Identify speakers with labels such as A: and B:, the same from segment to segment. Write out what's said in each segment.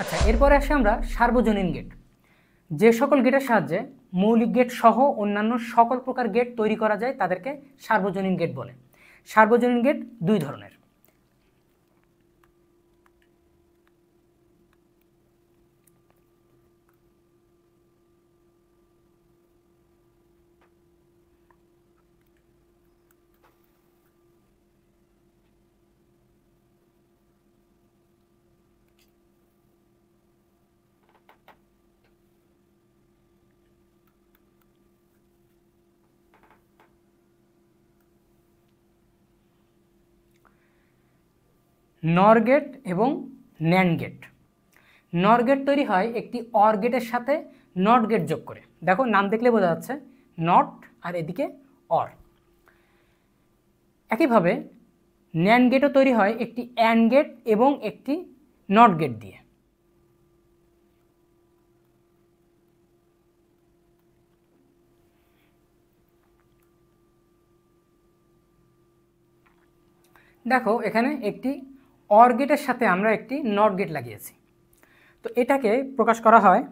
A: আচ্ছা এরপরে আসি আমরা সার্বজনীন গেট যে সকল গেটের সাহায্যে মৌলিক গেট সহ অন্যান্য সকল প্রকার গেট তৈরি করা যায় তাদেরকে সার্বজনীন গেট বলে সার্বজনীন গেট দুই ধরনের নরগেট এবং ন্যানগেট নরগেট তৈরি হয় একটি অরগেটের সাথে নট যোগ করে দেখো নাম দেখলে বোঝা যাচ্ছে নট আর এদিকে অর একইভাবে ন্যান গেটও তৈরি হয় একটি অ্যান গেট এবং একটি নট দিয়ে দেখো এখানে একটি অর গেটের সাথে আমরা একটি নট গেট লাগিয়েছি তো এটাকে প্রকাশ করা হয়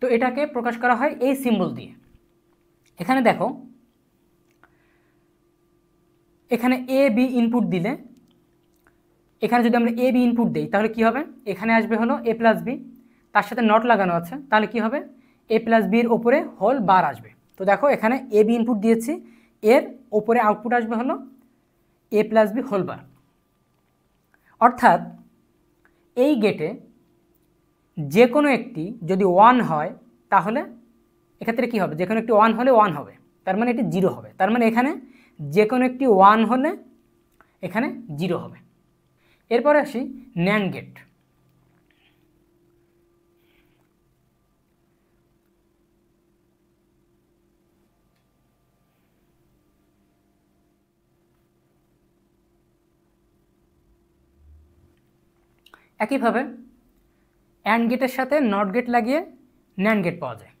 A: তো এটাকে প্রকাশ করা হয় এই সিম্বল দিয়ে এখানে দেখো এখানে এ বি ইনপুট দিলে এখানে যদি আমরা এ বি ইনপুট দিই তাহলে কি হবে এখানে আসবে হলো এ প্লাস বি তার সাথে নট লাগানো আছে তাহলে কি হবে এ প্লাস বির ওপরে হোল বার আসবে তো দেখো এখানে এ বি ইনপুট দিয়েছি এর ওপরে আউটপুট আসবে হলো A plus B whole bar অর্থাৎ এই গেটে যে কোনো একটি যদি ওয়ান হয় তাহলে এক্ষেত্রে কি হবে যে কোনো একটি ওয়ান হলে ওয়ান হবে তার মানে এটি জিরো হবে তার মানে এখানে যে কোনো একটি ওয়ান হলে এখানে জিরো হবে এরপরে আসি ন্যান গেট একইভাবে অ্যান্ড গেটের সাথে নট গেট লাগিয়ে ন্যান্ড গেট পাওয়া যায়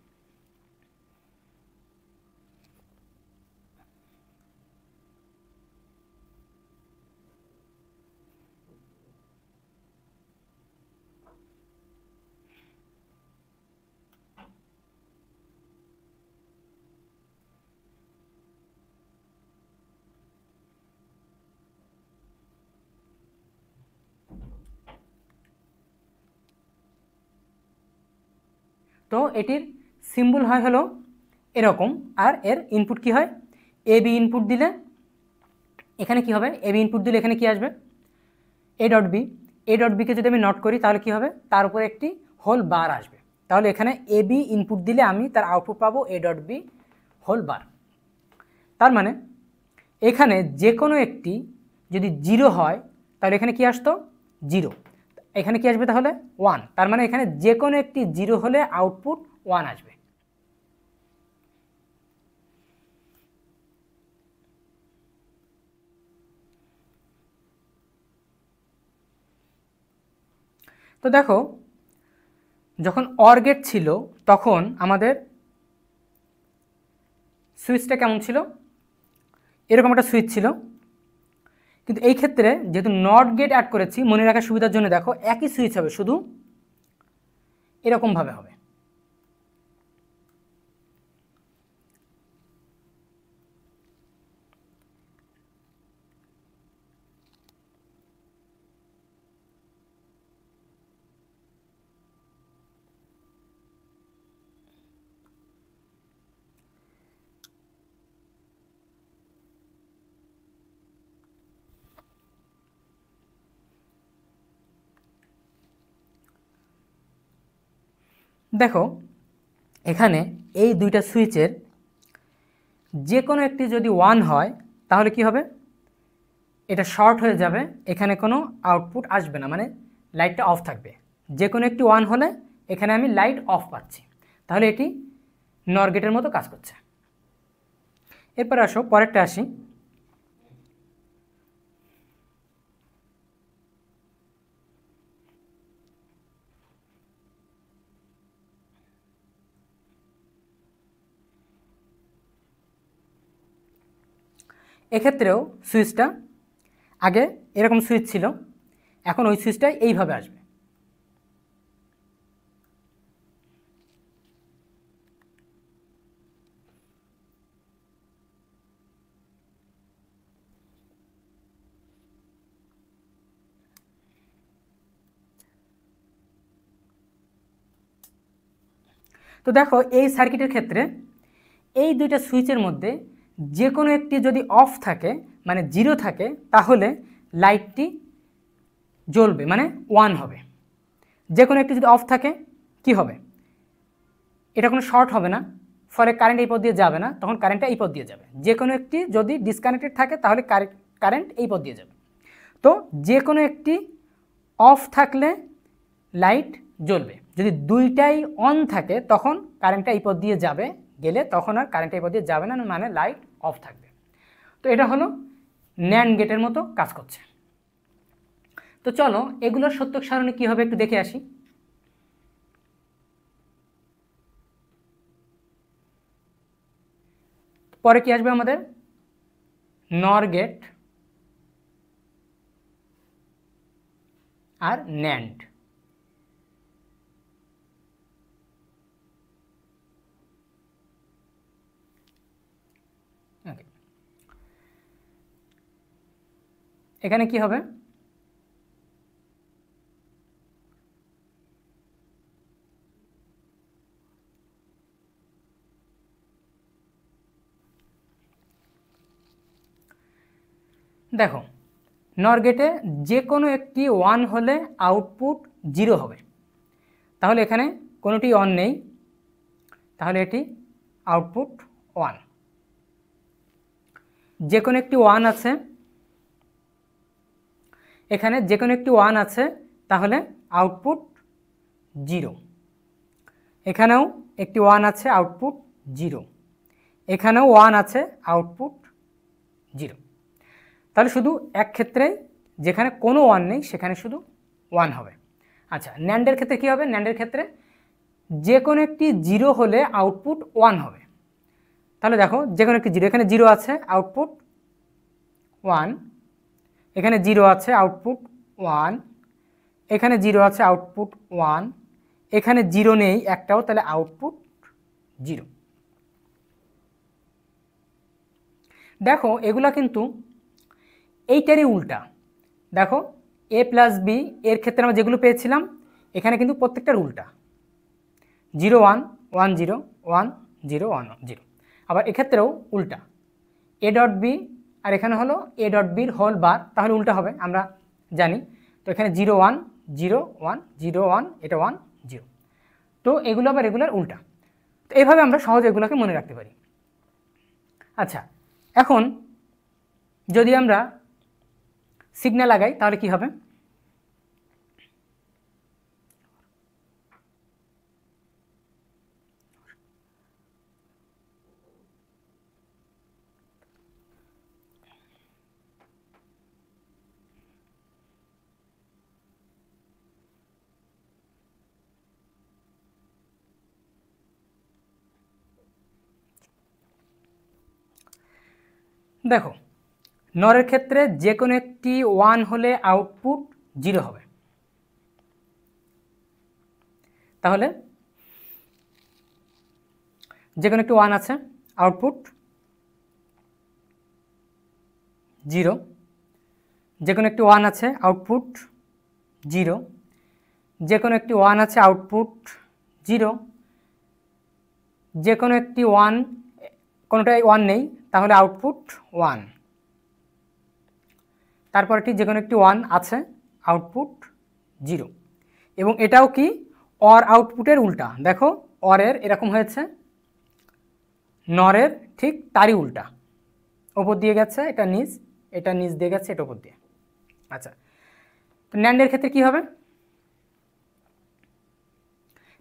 A: তো এটির সিম্বল হয় হলো এরকম আর এর ইনপুট কি হয় এ বি ইনপুট দিলে এখানে কি হবে এ বি ইনপুট দিলে এখানে কি আসবে A dot B A dot বিকে যদি আমি নট করি তাহলে কি হবে তার উপরে একটি হোল বার আসবে তাহলে এখানে এ বি ইনপুট দিলে আমি তার আউটপুট পাবো A dot B whole bar তার মানে এখানে যে কোনো একটি যদি জিরো হয় তাহলে এখানে কি আসতো জিরো এখানে কি আসবে তাহলে ওয়ান তার মানে এখানে যে কোনো একটি জিরো হলে আউটপুট ওয়ান আসবে তো দেখো যখন গেট ছিল তখন আমাদের সুইচটা কেমন ছিল এরকম একটা সুইচ ছিল কিন্তু এই ক্ষেত্রে যেহেতু নট গেট অ্যাড করেছি মনে রাখার সুবিধার জন্য দেখো একই সুইচ হবে শুধু এরকমভাবে হবে দেখো এখানে এই দুইটা সুইচের যে কোনো একটি যদি ওয়ান হয় তাহলে কি হবে এটা শর্ট হয়ে যাবে এখানে কোনো আউটপুট আসবে না মানে লাইটটা অফ থাকবে যে কোনো একটি ওয়ান হলে এখানে আমি লাইট অফ পাচ্ছি তাহলে এটি নরগেটের মতো কাজ করছে এরপরে আসো পরেরটা আসি এক্ষেত্রেও সুইচটা আগে এরকম সুইচ ছিল এখন ওই সুইচটা এইভাবে আসবে তো দেখো এই সার্কিটের ক্ষেত্রে এই দুইটা সুইচের মধ্যে যে কোনো একটি যদি অফ থাকে মানে জিরো থাকে তাহলে লাইটটি জ্বলবে মানে ওয়ান হবে যে কোনো একটি যদি অফ থাকে কি হবে এটা কোনো শর্ট হবে না ফলে কারেন্ট এই পথ দিয়ে যাবে না তখন কারেন্টটা এই পথ দিয়ে যাবে যে কোনো একটি যদি ডিসকানেক্টেড থাকে তাহলে কারেন্ট এই পথ দিয়ে যাবে তো যে কোনো একটি অফ থাকলে লাইট জ্বলবে যদি দুইটাই অন থাকে তখন কারেন্টটা এই পথ দিয়ে যাবে গেলে তখন আর কারেন্ট এই পথ দিয়ে যাবে না মানে লাইট অফ থাকবে তো এটা হলো ন্যান গেটের মতো কাজ করছে তো চলো এগুলোর সত্যক সারণী কী হবে একটু দেখে আসি পরে কি আসবে আমাদের নর গেট আর ন্যান্ড এখানে কি হবে দেখো নর গেটে যে কোনো একটি ওয়ান হলে আউটপুট জিরো হবে তাহলে এখানে কোনোটি অন নেই তাহলে এটি আউটপুট ওয়ান যে কোনো একটি ওয়ান আছে এখানে যে কোনো একটি ওয়ান আছে তাহলে আউটপুট জিরো এখানেও একটি ওয়ান আছে আউটপুট জিরো এখানেও ওয়ান আছে আউটপুট জিরো তাহলে শুধু এক ক্ষেত্রে যেখানে কোনো ওয়ান নেই সেখানে শুধু ওয়ান হবে আচ্ছা ন্যান্ডের ক্ষেত্রে কী হবে ন্যান্ডের ক্ষেত্রে যে কোনো একটি জিরো হলে আউটপুট ওয়ান হবে তাহলে দেখো যে কোনো একটি জিরো এখানে জিরো আছে আউটপুট ওয়ান এখানে জিরো আছে আউটপুট ওয়ান এখানে জিরো আছে আউটপুট ওয়ান এখানে জিরো নেই একটাও তাহলে আউটপুট জিরো দেখো এগুলা কিন্তু এইটারই উল্টা দেখো এ প্লাস বি এর ক্ষেত্রে আমরা যেগুলো পেয়েছিলাম এখানে কিন্তু প্রত্যেকটার উল্টা zero one one zero one zero one zero আবার এক্ষেত্রেও উল্টা এ ডট বি আর এখানে হলো এ ডট বির হোল বার তাহলে উল্টা হবে আমরা জানি তো এখানে zero one zero one zero one এটা ওয়ান জিরো তো এগুলো আবার রেগুলার উল্টা তো এইভাবে আমরা সহজে এগুলোকে মনে রাখতে পারি আচ্ছা এখন যদি আমরা সিগনাল লাগাই তাহলে কি হবে দেখো নরের ক্ষেত্রে যে কোনো একটি ওয়ান হলে আউটপুট জিরো হবে তাহলে যে কোনো একটি ওয়ান আছে আউটপুট জিরো যে কোনো একটি ওয়ান আছে আউটপুট জিরো যে কোনো একটি ওয়ান আছে আউটপুট জিরো যে কোনো একটি ওয়ান কোনোটাই ওয়ান নেই তাহলে আউটপুট ওয়ান তারপরটি যে কোনো একটি ওয়ান আছে আউটপুট জিরো এবং এটাও কি অর আউটপুটের উল্টা দেখো অরের এরকম হয়েছে নরের ঠিক তারই উল্টা ওপর দিয়ে গেছে এটা নিজ এটা নিচ দিয়ে গেছে এটা ওপর দিয়ে আচ্ছা তো ন্যান্ডের ক্ষেত্রে কি হবে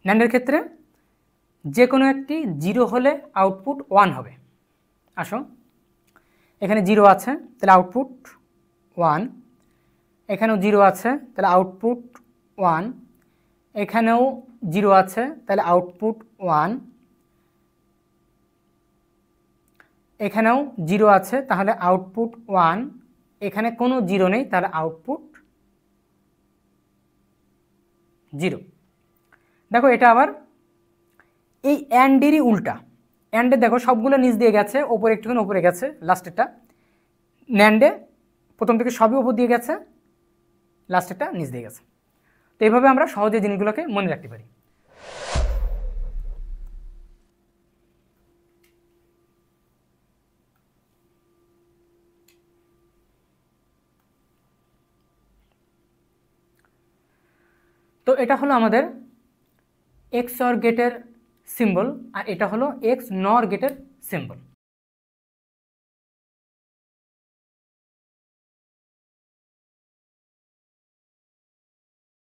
A: ন্যান্ডের ক্ষেত্রে যে কোনো একটি জিরো হলে আউটপুট ওয়ান হবে আসো এখানে জিরো আছে তাহলে আউটপুট ওয়ান এখানেও জিরো আছে তাহলে আউটপুট ওয়ান এখানেও জিরো আছে তাহলে আউটপুট ওয়ান এখানেও জিরো আছে তাহলে আউটপুট ওয়ান এখানে কোনো জিরো নেই তাহলে আউটপুট জিরো দেখো এটা আবার এই অ্যান্ডেরই উল্টা অ্যান্ডে দেখো সবগুলো নিচ দিয়ে গেছে ওপরে একটুখানি ওপরে গেছে লাস্টেরটা ন্যান্ডে প্রথম থেকে সবই ওপর দিয়ে গেছে লাস্টেরটা নিচ দিয়ে গেছে তো এইভাবে আমরা সহজে জিনিসগুলোকে মনে রাখতে পারি তো এটা হলো আমাদের এক্সর গেটের সিম্বল আর এটা হলো এক্স নর গেটের সিম্বল